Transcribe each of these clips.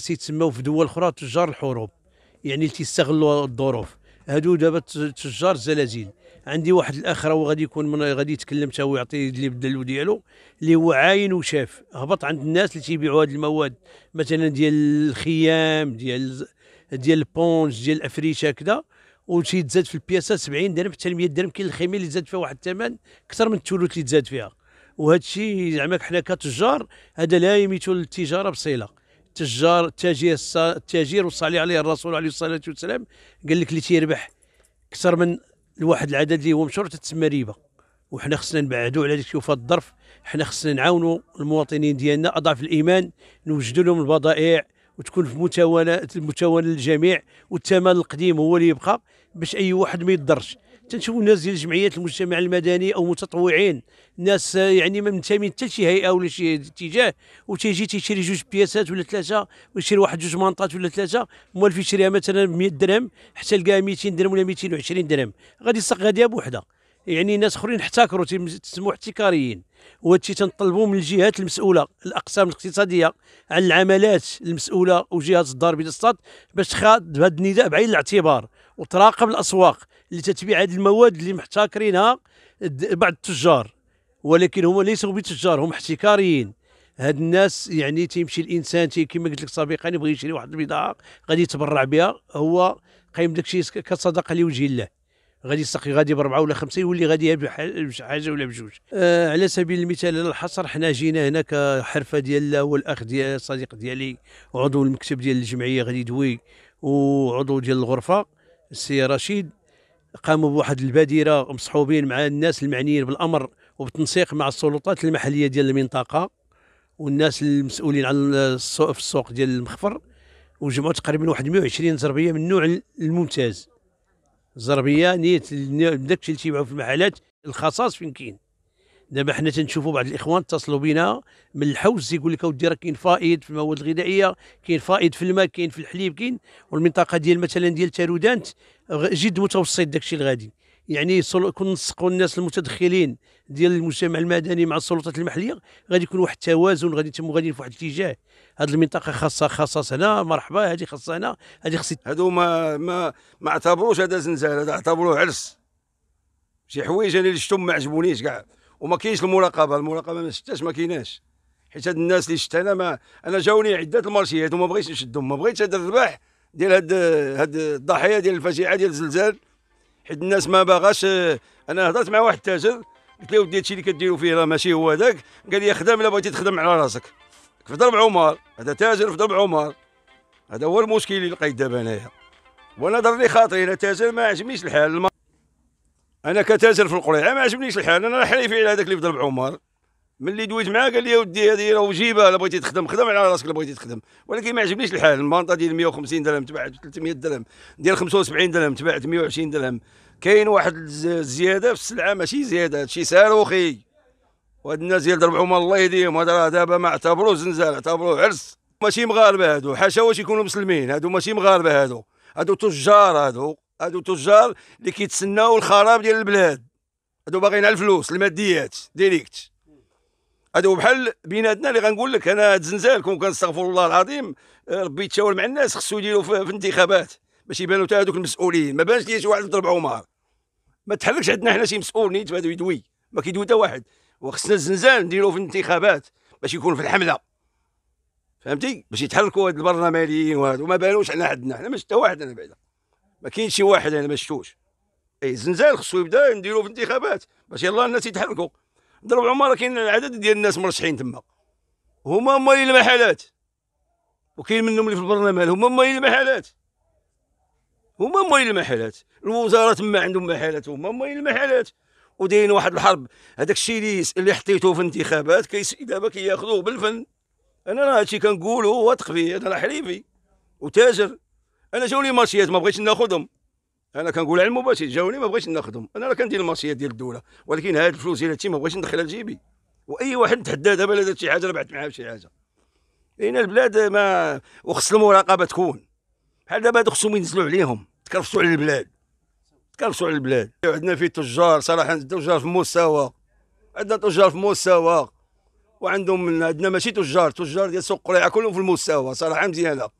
الناس يتسماو في دول اخرى تجار الحروب يعني تيستغلوا الظروف هادو دابا تجار الزلازل عندي واحد الاخ راهو غادي يكون من غادي يتكلم حتى ويعطي اللي بدلو ديالو اللي هو عاين وشاف هبط عند الناس اللي تيبيعوا هذه المواد مثلا ديال الخيام ديال ديال البونج ديال الافريشه كذا تزاد في البياسه 70 درهم حتى 100 درهم كاين الخيمه اللي تزاد فيها واحد الثمن اكثر من الثلث اللي تزاد فيها وهذا الشيء زعما حنا كتجار هذا لا يميت التجاره بصله تجار التاجر التاجر وصلي عليه الرسول عليه الصلاه والسلام قال لك اللي تيربح اكثر من الواحد العدد اللي هو مشهور تتسمى ريبه وحنا خصنا نبعدوا على شوف الظرف حنا خصنا نعاونوا المواطنين ديالنا اضعف الايمان نوجدوا لهم البضائع وتكون في متوالى متوالى للجميع والثمن القديم هو اللي يبقى باش اي واحد ما يضرش تنشوفوا ناس ديال جمعيات المجتمع المدني او متطوعين ناس يعني ما منتمين حتى شي هيئه ولا شي اتجاه وتيجي تيشري جوج بياسات ولا ثلاثه ويشري واحد جوج مانطات ولا ثلاثه موالف يشريها مثلا ب 100 درهم حتى لقاها 200 درهم ولا 220 درهم غادي يسق غاديه بوحده يعني ناس اخرين احتكروا تسموا احتكاريين وهادشي تنطلبوا من الجهات المسؤوله الاقسام الاقتصاديه على العملات المسؤوله وجهات الدار بالاسطاد باش تخاض هذا النداء بعين الاعتبار وتراقب الاسواق لتتبيع هذه المواد اللي محتكرينها بعض التجار ولكن هما ليسوا بتجار هم احتكاريين هاد الناس يعني تيمشي الانسان تي كما قلت لك سابقا يعني يبغي يشري واحد البضاعه غادي يتبرع بها هو قايم داك الشيء كصدقه لوجه الله غادي يسقي غادي بربعه ولا خمسه يولي غادي بشي حاجه ولا بجوج آه على سبيل المثال الحصر حنا جينا هنا كحرفه ديال هو الاخ ديال الصديق ديالي وعضو المكتب ديال الجمعيه غادي دوي وعضو ديال الغرفه السي رشيد قاموا بواحد البادره مصحوبين مع الناس المعنيين بالامر وبالتنسيق مع السلطات المحليه ديال المنطقه والناس المسؤولين عن السوق في السوق ديال المخفر وجمعوا تقريبا واحد 120 زربيه من النوع الممتاز زربيه نيت داكشي اللي تيباعوا في المحلات الخصاص فين كاين دابا حنا تنشوفوا بعض الاخوان اتصلوا بنا من الحوز يقول لك اودي راه كاين فائض في المواد الغذائيه كاين فائض في الماء كاين في الحليب كاين والمنطقه ديال مثلا ديال تارودانت جد متوسط داكشي الغادي يعني كنسقوا الناس المتدخلين ديال المجتمع المدني مع السلطات المحليه غادي يكون واحد التوازن غادي يتم غادي في واحد الاتجاه هذه المنطقه خاصه خاصه هنا مرحبا هذه خاصه هنا هذه خاص هادو ما ما ما اعتبروش هذا زنزال هذا اعتبروه عرس شي حوايج انا اللي شفتهم ما عجبونيش كاع وما كاينش المراقبه المراقبه ما شتاش ما كايناش حيت هاد الناس اللي شفت انا ما انا جاوني عده المارشيات وما بغيتش نشدهم ما بغيتش هاد الرباح ديال هاد هاد الضحيه ديال الفجيعه ديال الزلزال حيت الناس ما باغاش انا هضرت مع واحد التاجر قلت له ودي هادشي اللي كديروا فيه راه ماشي هو هذاك قال لي خدام الا بغيتي تخدم على راسك في ضرب عمر هذا تاجر في ضرب عمر هذا هو المشكل اللي لقيت دابا انايا وانا ضرني خاطري انا تاجر ما عجبنيش الحال انا كتاجر في القريعه ما عجبنيش الحال انا حليفي على هذاك اللي ضرب عمر ملي دويت معاه قال لي ودي هذه راه وجيبه الا بغيتي تخدم خدم على راسك الا بغيتي تخدم ولكن ما عجبنيش الحال المانطا ديال 150 درهم تباعت 300 درهم ديال 75 درهم تباعت 120 درهم كاين واحد الزياده في السلعه ماشي زياده هادشي صاروخي وهاد الناس ديال ضرب عمر الله يهديهم هاد راه دابا ما اعتبروه زنزال اعتبروه عرس ماشي مغاربه هادو حاشا واش يكونوا مسلمين هادو ماشي مغاربه هادو هادو تجار هادو هادو تجار اللي كيتسناو الخراب ديال البلاد هادو باغيين على الفلوس الماديات ديريكت هادو بحال بيناتنا اللي غنقول لك انا هاد الزنزال كون كنستغفر الله العظيم آه، ربي يتشاور مع الناس خصو يديروا في الانتخابات باش يبانوا حتى هادوك المسؤولين ما بانش لي شي واحد ضرب عمر ما تحركش عندنا حنا شي مسؤول نيت هادو يدوي ما كيدوي حتى واحد وخصنا الزنزال نديرو في الانتخابات باش يكون في الحمله فهمتي باش يتحركوا هاد البرلمانيين وهادو ما بانوش على حدنا حنا ماشي حتى واحد انا بعدا ما كاينش شي واحد انا ما شفتوش اي زنزان خصو يبدا نديرو في الانتخابات باش يلاه الناس يتحركوا ضرب عمر كاين العدد ديال الناس مرشحين تما هما هما اللي المحلات وكاين منهم اللي في البرلمان هما هما اللي المحلات هما هما اللي المحلات الوزاره تما عندهم محلات هما هما اللي المحلات ودايرين واحد الحرب هذاك الشيء اللي اللي حطيته في الانتخابات كيس دابا كياخذوه بالفن انا راه هادشي كنقولو هو فيه انا راه حريفي وتاجر انا جاوني ماشيات ما بغيتش ناخذهم انا كنقول على المباشر جاوني ما بغيتش ناخذهم انا راه كندير الماشيات ديال الدوله ولكن هاد الفلوس ديال هادشي ما بغيتش ندخلها لجيبي واي واحد تحدى دابا لا دار شي حاجه ربحت معاه شي حاجه هنا البلاد ما وخص المراقبه تكون بحال دابا هادو خصهم ينزلوا عليهم تكرفصوا على البلاد تكرفصوا على البلاد عندنا فيه تجار صراحه تجار في مستوى عندنا تجار في مستوى وعندهم عندنا ماشي تجار تجار ديال سوق قريعه كلهم في المستوى صراحه مزيانه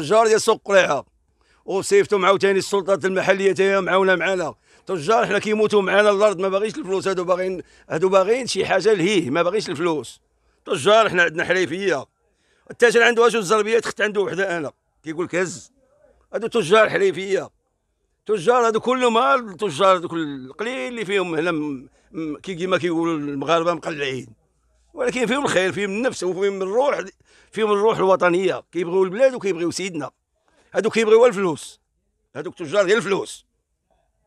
تجار ديال سوق قريعه وصيفطوا عاوتاني السلطات المحليه تاهي معاونه معانا تجار حنا كيموتوا معانا الارض ما باغيش الفلوس هادو باغيين هادو باغيين شي حاجه لهيه ما باغيش الفلوس تجار حنا عندنا حريفيه التاجر عنده جوج الزربيه خت عنده وحده انا كيقول لك هز هادو تجار حريفيه تجار هادو كلهم التجار هادو القليل اللي فيهم هنا كيما كيقولوا المغاربه مقلعين ولكن فيهم الخير فيهم النفس وفيهم الروح فيهم الروح الوطنيه كيبغيو البلاد وكيبغيو سيدنا هادو كيبغيو الفلوس هادوك تجار ديال الفلوس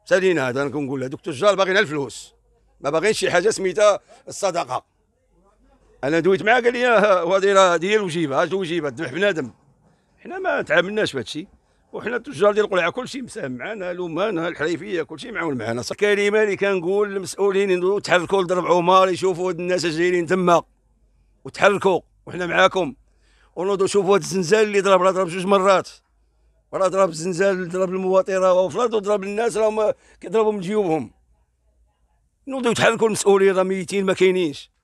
سالينا هذا انا كنقول هادوك تجار باغيين الفلوس ما باغينش شي حاجه سميتها الصدقه انا دويت معاه قال لي آه، هذه راه هي الوجيبه هاج الوجيبه ذبح بنادم حنا ما تعاملناش بهذا الشيء وحنا التجار ديال القلعه كلشي مساهم معنا لومانا الحريفيه كلشي معاون معنا الكلمه اللي كنقول للمسؤولين تحركوا لضرب عمر يشوفوا هاد الناس جايين تما وتحركوا وحنا معاكم ونوضوا شوفوا هاد الزنزال اللي ضرب راه ضرب جوج مرات راه ضرب الزنزال ضرب المواطن راه الارض وضرب الناس راهم كيضربوا من جيوبهم نوضوا يتحركوا المسؤولين راه ميتين ما كاينينش